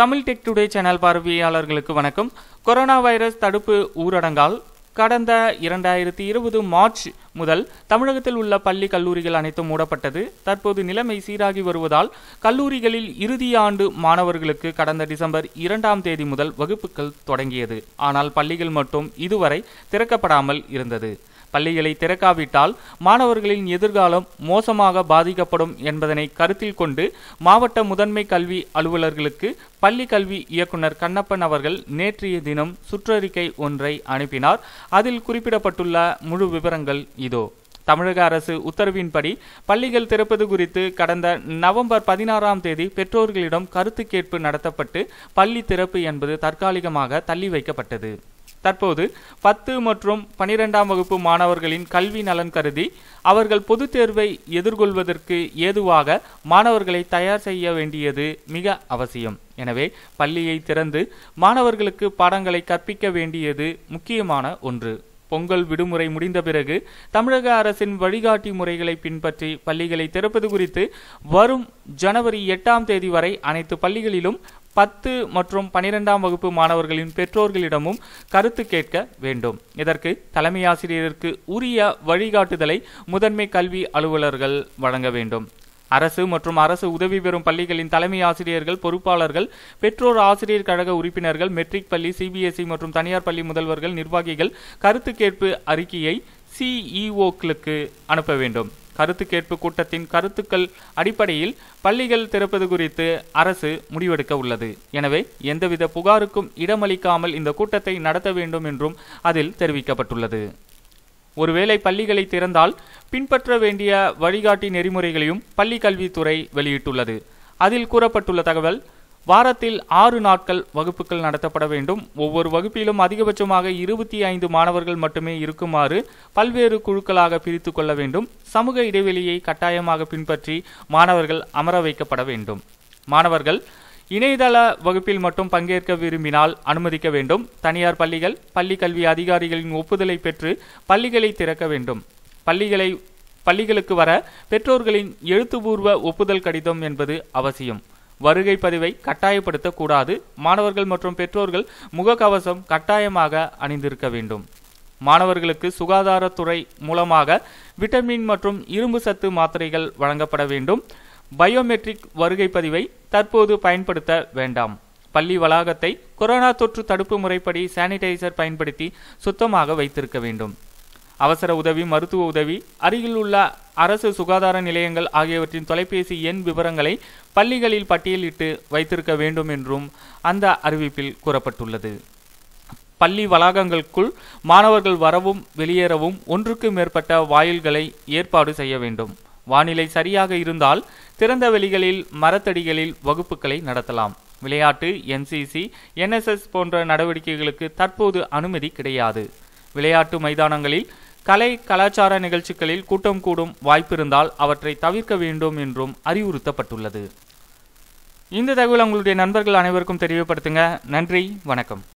Tamil tech today channel பார்வையாளர்களுக்கு வணக்கம் corona virus தடுப்பு ஊரடங்கால் கடந்த இரண்டாயிரத்தி இருபது மார்ச் முதல் தமிழகத்தில் உள்ள பள்ளி கல்லூரிகள் அனைத்தும் மூடப்பட்டது தற்போது நிலைமை சீராகி வருவதால் கல்லூரிகளில் இறுதி ஆண்டு மாணவர்களுக்கு கடந்த டிசம்பர் இரண்டாம் தேதி முதல் வகுப்புகள் தொடங்கியது ஆனால் பள்ளிகள் மட்டும் இதுவரை திறக்கப்படாமல் இருந்தது பள்ளிகளை திறக்காவிட்டால் மாணவர்களின் எதிர்காலம் மோசமாக பாதிக்கப்படும் என்பதனை கருத்தில் கொண்டு மாவட்ட முதன்மை கல்வி அலுவலர்களுக்கு பள்ளி கல்வி இயக்குனர் கண்ணப்பன் அவர்கள் நேற்றைய தினம் சுற்றறிக்கை ஒன்றை அனுப்பினார் அதில் குறிப்பிடப்பட்டுள்ள முழு விவரங்கள் இதோ தமிழக அரசு உத்தரவின்படி பள்ளிகள் திறப்பது குறித்து கடந்த நவம்பர் பதினாறாம் தேதி பெற்றோர்களிடம் கருத்து கேட்பு நடத்தப்பட்டு பள்ளி திறப்பு என்பது தற்காலிகமாக தள்ளி வைக்கப்பட்டது தற்போது பத்து மற்றும் பனிரெண்டாம் வகுப்பு மாணவர்களின் கல்வி நலன் கருதி அவர்கள் பொதுத் தேர்வை எதிர்கொள்வதற்கு ஏதுவாக மாணவர்களை தயார் செய்ய வேண்டியது மிக அவசியம் எனவே பள்ளியை திறந்து மாணவர்களுக்கு பாடங்களை கற்பிக்க வேண்டியது முக்கியமான ஒன்று பொங்கல் விடுமுறை முடிந்த பிறகு தமிழக அரசின் வழிகாட்டி முறைகளை பின்பற்றி பள்ளிகளை திறப்பது குறித்து வரும் ஜனவரி எட்டாம் தேதி வரை அனைத்து பள்ளிகளிலும் பத்து மற்றும் பனிரெண்டாம் வகுப்பு மாணவர்களின் பெற்றோர்களிடமும் கருத்து கேட்க வேண்டும் இதற்கு தலைமை ஆசிரியருக்கு உரிய வழிகாட்டுதலை முதன்மை கல்வி அலுவலர்கள் வழங்க வேண்டும் அரசு மற்றும் அரசு உதவி பெறும் பள்ளிகளின் தலைமை ஆசிரியர்கள் பொறுப்பாளர்கள் பெற்றோர் ஆசிரியர் கழக உறுப்பினர்கள் மெட்ரிக் பள்ளி சிபிஎஸ்இ மற்றும் தனியார் பள்ளி முதல்வர்கள் நிர்வாகிகள் கருத்து கேட்பு அறிக்கையை சிஇஓக்களுக்கு e அனுப்ப வேண்டும் கருத்து கேட்பு கூட்டத்தின் கருத்துக்கள் அடிப்படையில் பள்ளிகள் திறப்பது குறித்து அரசு முடிவெடுக்க உள்ளது எனவே எந்தவித புகாருக்கும் இடமளிக்காமல் இந்த கூட்டத்தை நடத்த வேண்டும் என்றும் அதில் தெரிவிக்கப்பட்டுள்ளது ஒருவேளை பள்ளிகளை திறந்தால் பின்பற்ற வேண்டிய வழிகாட்டி நெறிமுறைகளையும் பள்ளி கல்வித்துறை வெளியிட்டுள்ளது அதில் கூறப்பட்டுள்ள தகவல் வாரத்தில் ஆறு நாட்கள் வகுப்புகள் நடத்தப்பட வேண்டும் ஒவ்வொரு வகுப்பிலும் அதிகபட்சமாக இருபத்தி ஐந்து மாணவர்கள் மட்டுமே இருக்குமாறு பல்வேறு குழுக்களாக பிரித்து கொள்ள வேண்டும் சமூக இடைவெளியை கட்டாயமாக பின்பற்றி மாணவர்கள் அமர வைக்கப்பட வேண்டும் மாணவர்கள் இணையதள வகுப்பில் மட்டும் பங்கேற்க விரும்பினால் அனுமதிக்க வேண்டும் தனியார் பள்ளிகள் பள்ளி கல்வி அதிகாரிகளின் ஒப்புதலை பெற்று பள்ளிகளை திறக்க வேண்டும் பள்ளிகளை பள்ளிகளுக்கு வர பெற்றோர்களின் எழுத்துப்பூர்வ ஒப்புதல் கடிதம் என்பது அவசியம் வருகை பதிவை கட்டாயப்படுத்தக்கூடாது மாணவர்கள் மற்றும் பெற்றோர்கள் முகக்கவசம் கட்டாயமாக அணிந்திருக்க வேண்டும் மாணவர்களுக்கு சுகாதாரத்துறை மூலமாக விட்டமின் மற்றும் இரும்பு சத்து மாத்திரைகள் வழங்கப்பட வேண்டும் பயோமெட்ரிக் வருகை பதிவை தற்போது பயன்படுத்த வேண்டாம் பள்ளி வளாகத்தை கொரோனா தொற்று தடுப்பு முறைப்படி சானிடைசர் பயன்படுத்தி சுத்தமாக வைத்திருக்க வேண்டும் அவசர உதவி மருத்துவ உதவி அருகில் உள்ள அரசு சுகாதார நிலையங்கள் ஆகியவற்றின் தொலைபேசி எண் விவரங்களை பள்ளிகளில் பட்டியலிட்டு வைத்திருக்க வேண்டும் என்றும் அந்த அறிவிப்பில் கூறப்பட்டுள்ளது பள்ளி வளாகங்களுக்குள் மாணவர்கள் வரவும் வெளியேறவும் ஒன்றுக்கு மேற்பட்ட வாயில்களை ஏற்பாடு செய்ய வேண்டும் வானிலை சரியாக இருந்தால் திறந்த வெளிகளில் மரத்தடிகளில் வகுப்புகளை நடத்தலாம் விளையாட்டு என்சிசி என்எஸ்எஸ் போன்ற நடவடிக்கைகளுக்கு தற்போது அனுமதி கிடையாது விளையாட்டு மைதானங்களில் கலை கலாச்சார நிகழ்ச்சிகளில் கூட்டம் கூடும் வாய்ப்பிருந்தால் அவற்றை தவிர்க்க வேண்டும் என்றும் அறிவுறுத்தப்பட்டுள்ளது இந்த தகவல் உங்களுடைய நண்பர்கள் அனைவருக்கும் தெரியப்படுத்துங்க நன்றி வணக்கம்